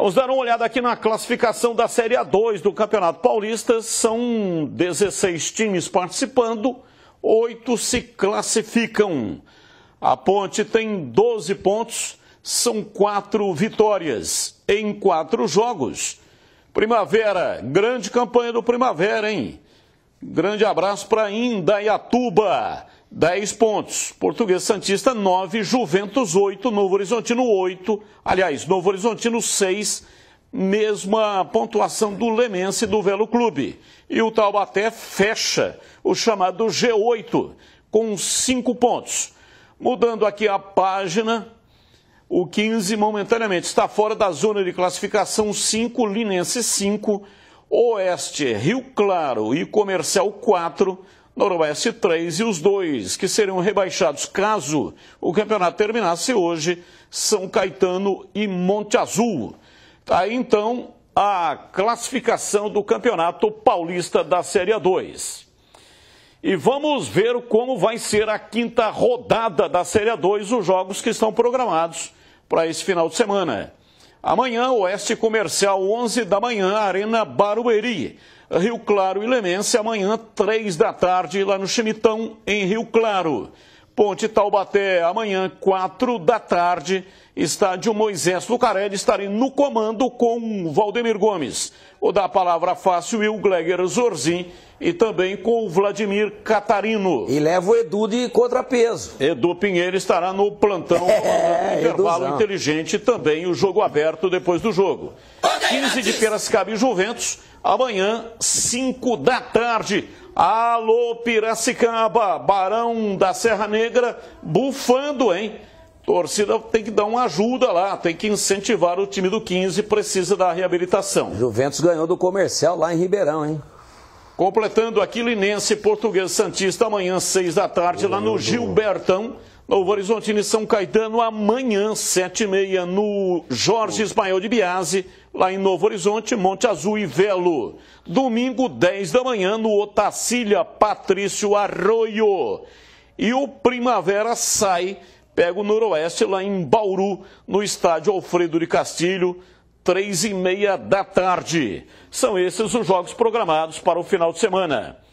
Vamos dar uma olhada aqui na classificação da Série A2 do Campeonato Paulista. São 16 times participando, oito se classificam. A Ponte tem 12 pontos, são quatro vitórias em quatro jogos. Primavera, grande campanha do Primavera, hein? Grande abraço para Indaiatuba. 10 pontos. Português Santista, 9. Juventus, 8. Novo Horizontino, 8. Aliás, Novo Horizontino, 6. Mesma pontuação do Lemense e do Velo Clube. E o Taubaté fecha o chamado G8 com 5 pontos. Mudando aqui a página, o 15 momentaneamente está fora da zona de classificação 5, Linense 5, Oeste, Rio Claro e Comercial 4. Noroeste 3 e os dois que seriam rebaixados caso o campeonato terminasse hoje, São Caetano e Monte Azul. Aí tá, então a classificação do Campeonato Paulista da Série 2. E vamos ver como vai ser a quinta rodada da Série 2, os jogos que estão programados para esse final de semana. Amanhã, Oeste Comercial, 11 da manhã, Arena Barueri. Rio Claro e Lemense, amanhã, três da tarde, lá no Chimitão, em Rio Claro. Ponte Taubaté, amanhã, quatro da tarde, estádio Moisés Lucarelli, estarei no comando com Valdemir Gomes. Vou dar a palavra fácil e o Glegger Zorzin e também com o Vladimir Catarino. E leva o Edu de contrapeso. Edu Pinheiro estará no plantão, é, intervalo Eduzão. inteligente também o jogo aberto depois do jogo. 15 de Piracicaba e Juventus, amanhã, 5 da tarde. Alô, Piracicaba, Barão da Serra Negra, bufando, hein? Torcida tem que dar uma ajuda lá, tem que incentivar o time do 15, precisa da reabilitação. Juventus ganhou do comercial lá em Ribeirão, hein? Completando aqui, Linense Português Santista, amanhã, 6 da tarde, lá no Gilbertão. Novo Horizonte e São Caetano, amanhã, sete e meia, no Jorge Ismael de Biase, lá em Novo Horizonte, Monte Azul e Velo. Domingo, dez da manhã, no Otacília, Patrício Arroio. E o Primavera sai, pega o Noroeste, lá em Bauru, no estádio Alfredo de Castilho, três e meia da tarde. São esses os jogos programados para o final de semana.